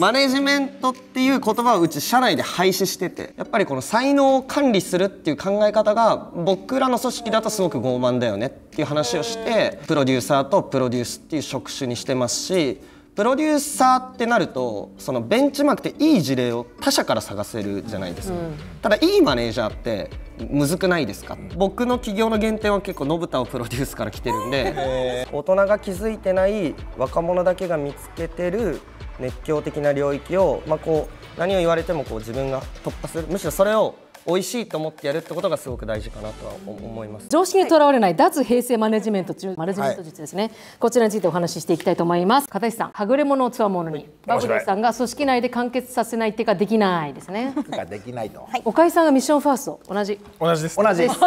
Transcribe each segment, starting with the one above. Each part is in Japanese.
マネジメントっていう言葉をうち社内で廃止しててやっぱりこの才能を管理するっていう考え方が僕らの組織だとすごく傲慢だよねっていう話をしてプロデューサーとプロデュースっていう職種にしてますしプロデューサーってなるとそのベンチマークっていい事例を他社から探せるじゃないですか、うん、ただいいマネージャーってむずくないですか、うん、僕の起業の原点は結構信太をプロデュースから来てるんで大人が気づいてない若者だけが見つけてる熱狂的な領域を、まあ、こう何を言われてもこう自分が突破するむしろそれを美味しいと思ってやるってことがすごく大事かなとは思います常識にとらわれない脱平成マネジメント中マネジメント術ですね、はい、こちらについてお話ししていきたいと思います片石さんはぐれ者をつわものにバブルさんが組織内で完結させないっていうかできないですねができないと、はい、岡井さんがミッションファースト同じ同じです同じですす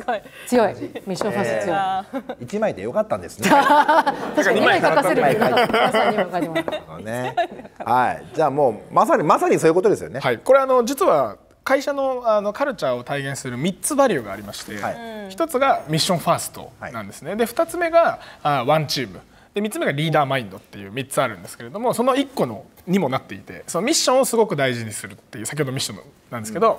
ごい強いミッションファースト強い、えー、枚でよかったんですね 確かに2枚書かせる皆さんにも書いてもらうねはいじゃあもうまさにまさにそういうことですよねはいこれあの実は会社のあのカルチャーを体現する3つバリューがありまして、はい、1つがミッションファーストなんですね、はい、で2つ目があワンチームで3つ目がリーダーマインドっていう3つあるんですけれどもその1個のにもなっていてそのミッションをすごく大事にするっていう先ほどミッションなんですけど、うん、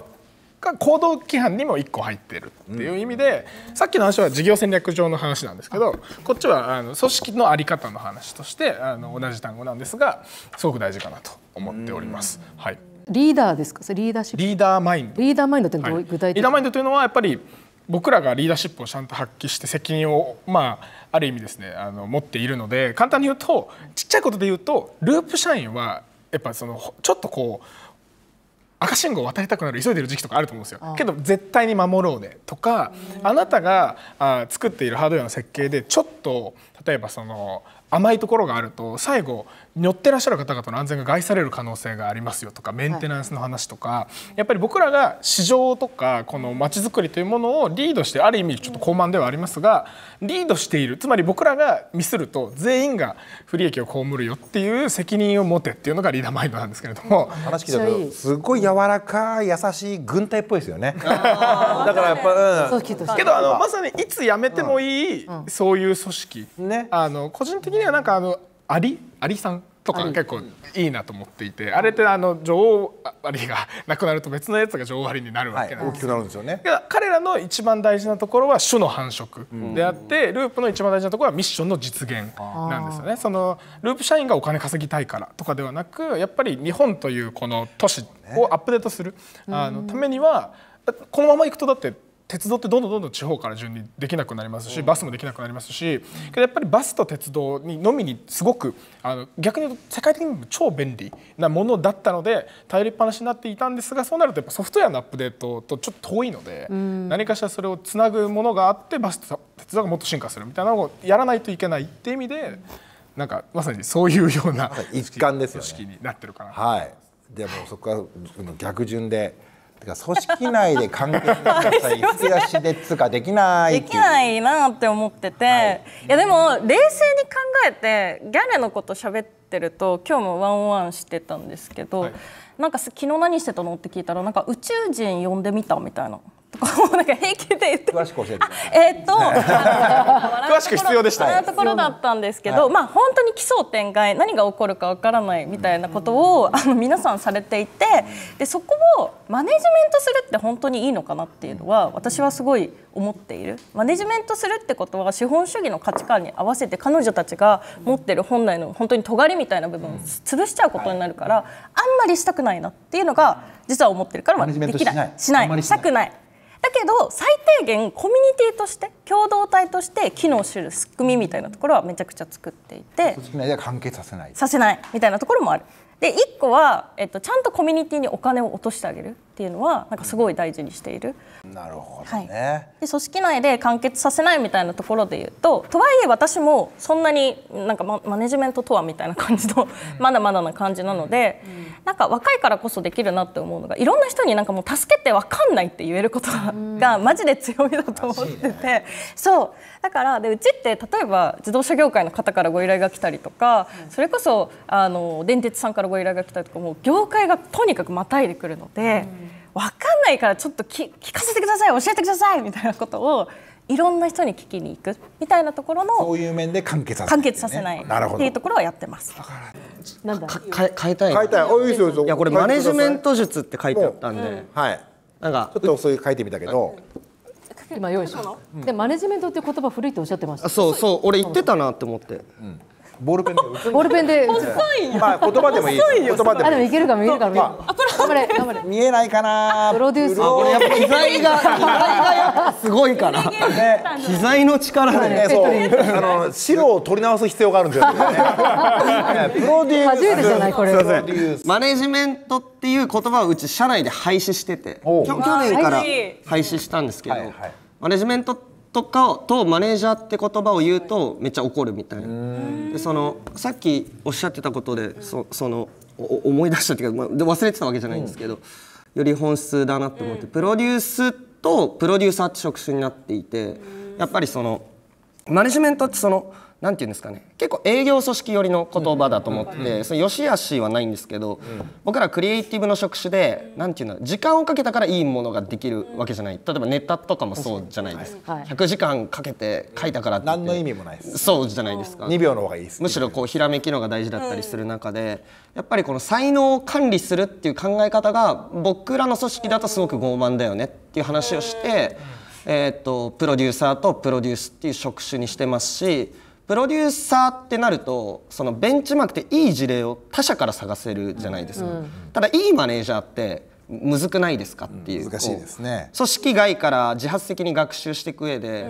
が行動規範にも1個入ってるっていう意味で、うん、さっきの話は事業戦略上の話なんですけどこっちはあの組織の在り方の話としてあの同じ単語なんですがすごく大事かなと思っております。うん、はいリーダーですかリーダーシップリーダーマインドリーダーマインドってどう、はい、具体的リーダーマインドというのはやっぱり僕らがリーダーシップをちゃんと発揮して責任をまあある意味ですねあの持っているので簡単に言うとちっちゃいことで言うとループ社員はやっぱそのちょっとこう赤信号を渡りたくなる急いでる時期とかあると思うんですよけど絶対に守ろうねとかあなたがあ作っているハードウェアの設計でちょっと例えばその甘いところがあると最後乗ってらっしゃる方々の安全が害される可能性がありますよとかメンテナンスの話とか、はい、やっぱり僕らが市場とかこの街づくりというものをリードしてある意味ちょっと高慢ではありますがリードしているつまり僕らがミスると全員が不利益を被るよっていう責任を持てっていうのがリーダーマインドなんですけれども話聞いたけすごい柔らかい優しい軍隊っぽいですよねだからやっぱ、うん、けどあのまさにいつ辞めてもいい、うんうん、そういう組織、ね、あの個人的にはなんかあのアリアリさんとか結構いいなと思っていて、あれってあの女王アリが なくなると別のやつが女王アリになるわけなんです、はい、大きくなるんですよね彼らの一番大事なところは種の繁殖であって、ループの一番大事なところはミッションの実現なんですよねそのループ社員がお金稼ぎたいからとかではなくやっぱり日本というこの都市をアップデートする、あのためにはこのままいくとだって鉄道ってどんどんどんどん地方から順にできなくなりますしバスもできなくなりますしけどやっぱりバスと鉄道にのみにすごくあの逆に言うと世界的にも超便利なものだったので頼りっぱなしになっていたんですがそうなるとやっぱソフトウェアのアップデートとちょっと遠いので何かしらそれをつなぐものがあってバスと鉄道がもっと進化するみたいなのをやらないといけないっていう意味でなんかまさにそういうような一環ですよ、ね、になってるかなはいでもそこか逆順で。てか組織内で関係なくさ引き出しでつかできないできないなって思ってて、はい、いやでも冷静に考えてギャルのこと喋ってると今日もワンワンしてたんですけど、はい、なんか昨日何してたのって聞いたらなんか宇宙人呼んでみたみたいなとかもなんか平気で言って詳しく教えてえー、っと詳しく必要でした、ところだったんですけど、はい、まあ本当に奇想天外何が起こるかわからないみたいなことを、うん、あの皆さんされていてでそこをマネジメントするって本当にいいのかなっていうのは私はすごい思っているマネジメントするってことは資本主義の価値観に合わせて彼女たちが持ってる本来の本当に尖りみたいな部分を潰しちゃうことになるから、あんまりしたくないなっていうのが実は思ってるからマネジメントしないしないしたくないだけど最低限コミュニティとして共同体として機能する仕組みみたいなところはめちゃくちゃ作っていて組織内ではさせないさせないみたいなところもあるで1個は、えっと、ちゃんとコミュニティにお金を落としてあげるっていうのはなんかすごい大事にしている。なるほどね、はい、で組織内で完結させないみたいなところで言うととはいえ私もそんなになんかマネジメントとはみたいな感じのまだまだな感じなので、うん、なんか若いからこそできるなって思うのがいろんな人になんかもう助けて分かんないって言えることがマジで強みだと思ってて、ね、そうだからでうちって例えば自動車業界の方からご依頼が来たりとか、うん、それこそあの電鉄さんからご依頼が来たりとかもう業界がとにかくまたいでくるので、うん、分かんないからちょっと聞かせてください教えてくださいみたいなことをいろんな人に聞きに行くみたいなところのそういう面で完結させない、ね、完結させないっていうところはやってます。だからなんだ変えたい変えたいおいいですよ。いやこれマネジメント術って書いてあったんで、うん、はい。なんかちょっとそういう書いてみたけど。今用意します。でマネジメントって言葉古いっておっしゃってました。そうそう俺言ってたなって思って。うんボールペンで写る。ボールペンで写るか。まあ言葉でもいい。言葉でも。あでもいけるかもいけるかも。頑張れ頑張れ。見えないかな。プロデュース。これやっぱ機材が機材がすごいから。ね機材の力でねそうあの白を取り直す必要があるんですよ プロデュース。初めてじゃないこれ。マネジメントっていう言葉をうち社内で廃止してて去年から廃止したんですけどマネジメントってとかとマネージャーって言葉を言うとめっちゃ怒るみたいなでそのさっきおっしゃってたことでそその思い出したっていうか、まあ、忘れてたわけじゃないんですけど、うん、より本質だなって思って、プロデュースとプロデューサーって職種になっていてやっぱりそのマネジメントってその。なんていうんですかね結構営業組織寄りの言葉だと思ってその良し悪しはないんですけど、僕らクリエイティブの職種でなんていうの時間をかけたからいいものができるわけじゃない例えばネタとかもそうじゃないですか、100時間かけて書いたからって何の意味もないですそうじゃないですか秒の方がいいですむしろこうひらめきのが大事だったりする中で、やっぱりこの才能を管理するっていう考え方が僕らの組織だとすごく傲慢だよねっていう話をして、えとプロデューサーとプロデュースっていう職種にしてますしプロデューサーってなるとそのベンチマークっていい事例を他社から探せるじゃないですか、うんうん、ただいいマネージャーってむずくないですかっていう、うん、難しいですね組織外から自発的に学習していく上で、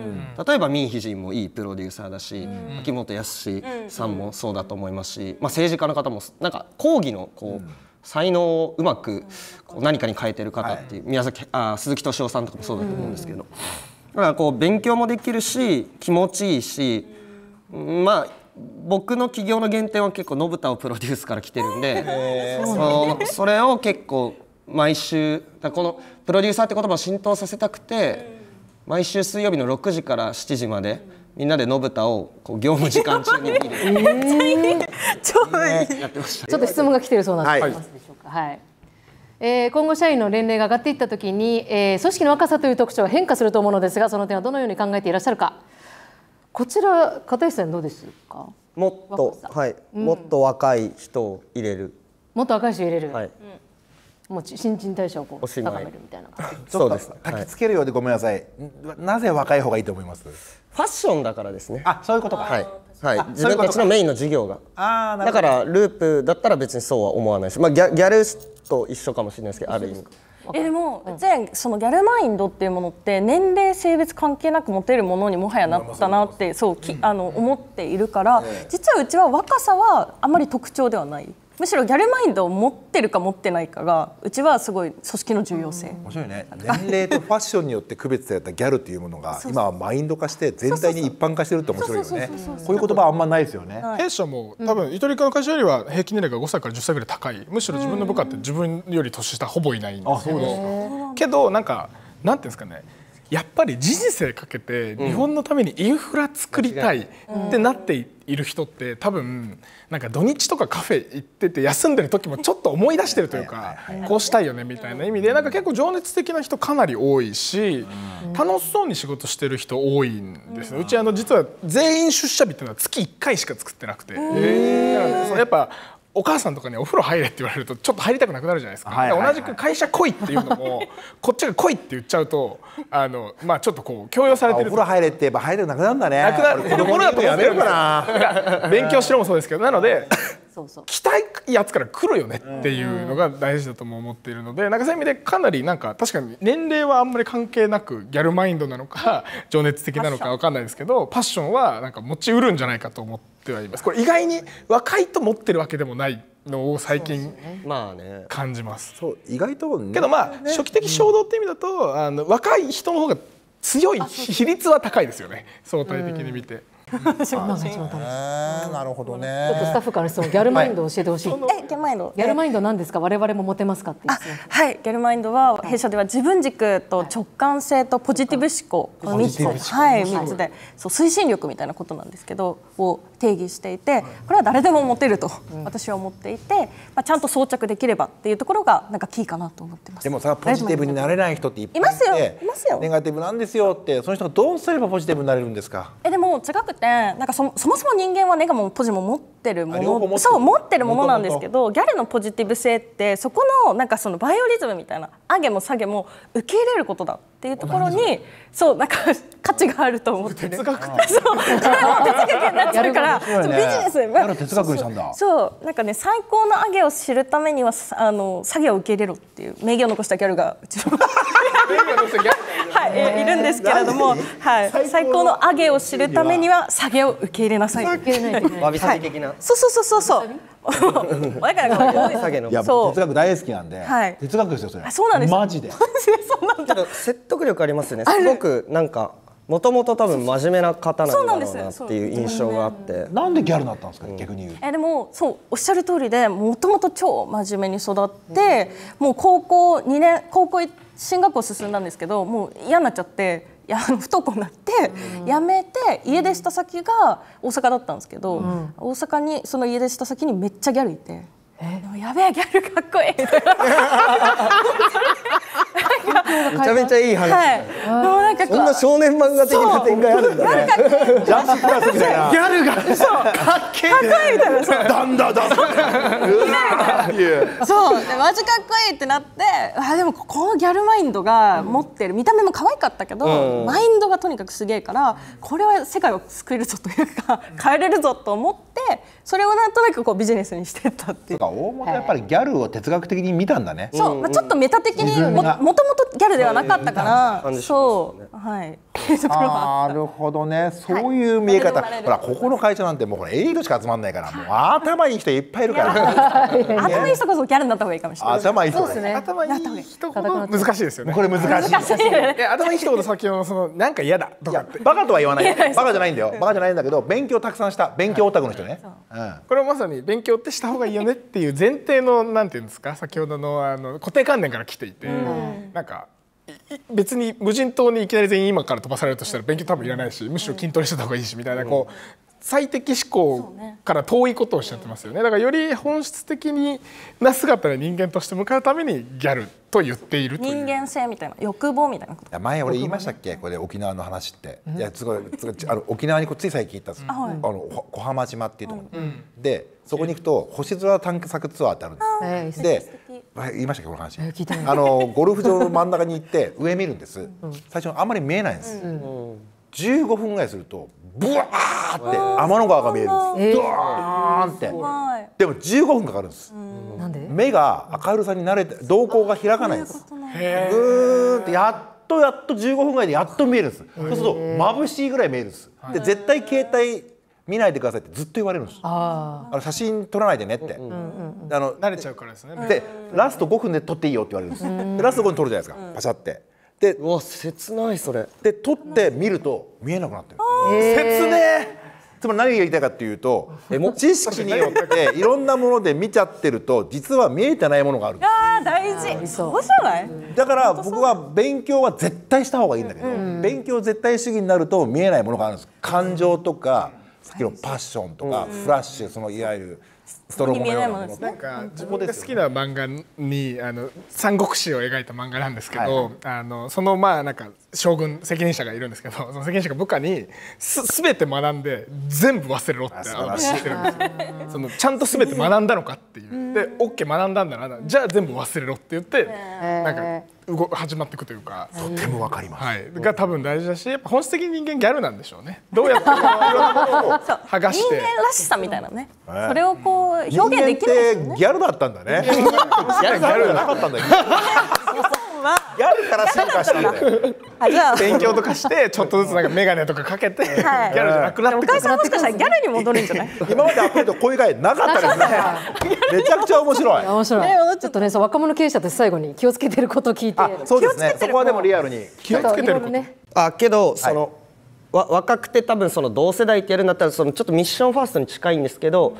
例えばミン・ヒジンもいいプロデューサーだし、秋元康さんもそうだと思いますし、まあ、政治家の方もなんか講義のこう、才能をうまくこう何かに変えてる方っていう、宮崎あ鈴木敏夫さんとかもそうだと思うんですけど、だからこう勉強もできるし気持ちいいしまあ僕の起業の原点は結構ぶたをプロデュースから来てるんでそそれを結構毎週このプロデューサーって言葉を浸透させたくて毎週水曜日の6時から7時までみんなでぶたをこう業務時間中に見る ちょっと質問が来てるそうなんです、はい、はいえー、今後社員の年齢が上がっていったときに、えー、組織の若さという特徴は変化すると思うのですがその点はどのように考えていらっしゃるかこちら片石さんどうですかもっとはい、うん、もっと若い人を入れるもっと若い人入れる、はい、もう新陳代謝をこう高めるみたいなそうです焚きつけるようでごめんなさい、はい、なぜ若い方がいいと思いますファッションだからですねあそういうことかはいはい、自分たちのメインの授業があだからループだったら別にそうは思わないし、まあ、ギャギャルと一緒かもしれないですけどある意味えでも、うん、そのギャルマインドっていうものって年齢性別関係なく持てるものにもはやなったなってそうき、あの思っているから、実はうちは若さはあまり特徴ではない。むしろギャルマインドを持ってるか持ってないかがうちはすごい組織の重要性、面白いね年齢とファッションによって区別されたギャルっていうものが今はマインド化して全体に一般化してるって面白いよねこういう言葉あんまないですよね、弊社も多分ゆとりかの会社よりは平均年齢が5歳から10歳ぐらい高いむしろ自分の部下って自分より年下ほぼいないんですけどけどなんかなんていうんですかねやっぱり人生かけて日本のためにインフラ作りたいってなっている人って多分なんか土日とかカフェ行ってて休んでる時もちょっと思い出してるというかこうしたいよねみたいな意味でなんか結構情熱的な人かなり多いし楽しそうに仕事してる人多いんですうちあの実は全員出社日っていうのは月1回しか作ってなくてやっぱお母さんとかにお風呂入れって言われるとちょっと入りたくなくなるじゃないですか、はいはいはい、同じく会社来いっていうのもこっちが来いって言っちゃうと あの、まあ、ちょっとこう強要されてるお風呂入れって言えば入れなくなるんだねなくなる子供だとやめるかな 勉強しろもそうですけどなので着たいやつから来るよねっていうのが大事だとも思っているのでなんかそういう意味でかなりなんか確かに年齢はあんまり関係なくギャルマインドなのか情熱的なのか分かんないですけどパッションはなんか持ちうるんじゃないかと思ってはいます。これ意外に若いと思ってるわけでもないのを最近まあね感じます。そう意外と、ね、けどまあ初期的衝動って意味だと、あの若い人の方が強い比率は高いですよね相対的に見て。うん今が一番楽しい。なるほどね。ちょっとスタッフからそうギャルマインド教えてほしい。え、ギャルマインド。ギャルマインドなんですか、我々も持てますかっていはい、ギャルマインドは弊社では自分軸と直感性とポジティブ思考この三つ、はい三つで、そう推進力みたいなことなんですけどを定義していて、これは誰でも持てると私は思っていて、まあちゃんと装着できればっていうところがなんかキーかなと思ってます。でもさ、ポジティブになれない人っていっぱいいますよ。いますよ。ネガティブなんですよって、その人がどうすればポジティブになれるんですか。え、でも違くてなんかそそもそも人間はネガもポジも持ってるものそう持ってるものなんですけどギャルのポジティブ性ってそこのなんかそのバイオリズムみたいな上げも下げも受け入れることだっていうところにそうなんか 価値があると思って、ね、哲学そうこれも哲学になっちゃうから、ね、ビジネスやら哲学にしたんだそうなんかね最高の揚げを知るためにはあの作業を受け入れろっていう名言を残したギャルがうちの はい、いるんですけれども、はい、最高の揚げを知るためには下げを受け入れなさい。受けわびさび的な。そうそうそうそう。だからこう、いや、哲学大好きなんで、哲学ですよそれ。そうなんです。マジで。マジでそうなんだ。説得力ありますねすごくなんかもともと多分真面目な方なんだろうなっていう印象があってなんでギャルだったんですか、うん、逆に言うえでもそうおっしゃる通りでもともと超真面目に育って、うん、もう高校2年高校進学校進んだんですけどもう嫌になっちゃっていや不登校になって辞めて家出した先が大阪だったんですけど、うん、大阪にその家出した先にめっちゃギャルいて。えやべえギャルかっこいいめちゃめちゃいい話、はい、なんかこんな少年漫画的な展開あるんだねジャンプラスみたいなギャルがかっけえみたいなそうだんだそうマジかっこいいってなってあでもこのギャルマインドが持ってる見た目も可愛かったけど、うん、マインドがとにかくすげえからこれは世界を救えるぞというか変えれるぞと思ってそれをなんとなくこうビジネスにしてったっていうか大本やっぱりギャルを哲学的に見たんだね、そう、まあ、ちょっとメタ的にもともとギャルではなかったから、そうはい、なるほどねそういう見え方、はい、ほらここの会社なんてもうほらエリートしか集まんないからもう頭いい人いっぱいいるから、頭いい人こそギャルになった方がいいかもしれない頭いい人、ねね、頭いい人難しいですよねこれ難しい頭いい人ほど先どそのなんか嫌だとかバカとは言わないバカじゃないんだよバカじゃないんだけど勉強たくさんした勉強オタクの人ね、うん、これはまさに勉強ってした方がいいよねっていう前提のなんていうんですか先ほどのあの固定観念から来ていて、うん、なんか別に無人島にいきなり全員今から飛ばされるとしたら勉強多分いらないしむしろ筋トレしてた方がいいしみたいなこう最適思考から遠いことをおっしゃってますよねだからより本質的な姿で人間として向かうためにギャルと言っている人間性みたいな欲望みたいなこと前俺言いましたっけこれ沖縄の話って、いやすごいあの沖縄につい最近行ったんです、あの小浜島っていうところ、でそこに行くと星空探索ツアーってあるんです、で言いましたこの話あのゴルフ場の真ん中に行って 上見るんです、うん、最初あんまり見えないんです、うん、15分ぐらいするとブワーって天の川が見えるんです、ドーンって、でも15分かかるんです、うん、目が明るさに慣れて瞳孔が開かないんですグーんってやっとやっと15分ぐらいでやっと見えるんですそうすると眩しいぐらい見えるんですで絶対携帯見ないでくださいってずっと言われるんですああの写真撮らないでねって、ううんん、あの慣れちゃうからですねでラスト5分で撮っていいよって言われるんですでラスト5分撮るじゃないですかパシャってでうわ切ないそれで撮って見ると見えなくなってる切ねつまり何が言いたいかっていうと知識によって いろんなもので見ちゃってると実は見えてないものがあるあ大事そうじゃないだから僕は勉強は絶対した方がいいんだけど、勉強絶対主義になると見えないものがあるんです感情とか、先のパッションとか、フラッシュそのいわゆるストロボもようなものなんか自分が好きな漫画にあの三国志を描いた漫画なんですけど、あのそのまあなんか将軍責任者がいるんですけどその責任者が部下にすべて学んで全部忘れろって話してるんですよそのちゃんとすべて学んだのかっていうで OK 学んだんだなじゃあ全部忘れろって言ってなんか。始まっていくというかとてもわかります、はい、が多分大事だしやっぱ本質的に人間ギャルなんでしょうねどうやっていろんな剥がして人間らしさみたいなね、それをこう表現できない、ね、ギャルだったんだね。ギャルじゃなかったんだけど。ギャルから進化したんだよ。勉強とかしてちょっとずつなんかメガとかかけて、ギャルじゃなくなってくる。お母さんもしかしたらギャルに戻るんじゃない？今までアプリと声がえなかったですね。めちゃくちゃ面白い。面白い。ちょっとね、そう若者経営者って最後に気をつけてること聞いて。そうですね。そこはでもリアルに気をつけてること。あ、けどその。わ若くて多分その同世代ってやるんだったらそのちょっとミッションファーストに近いんですけど、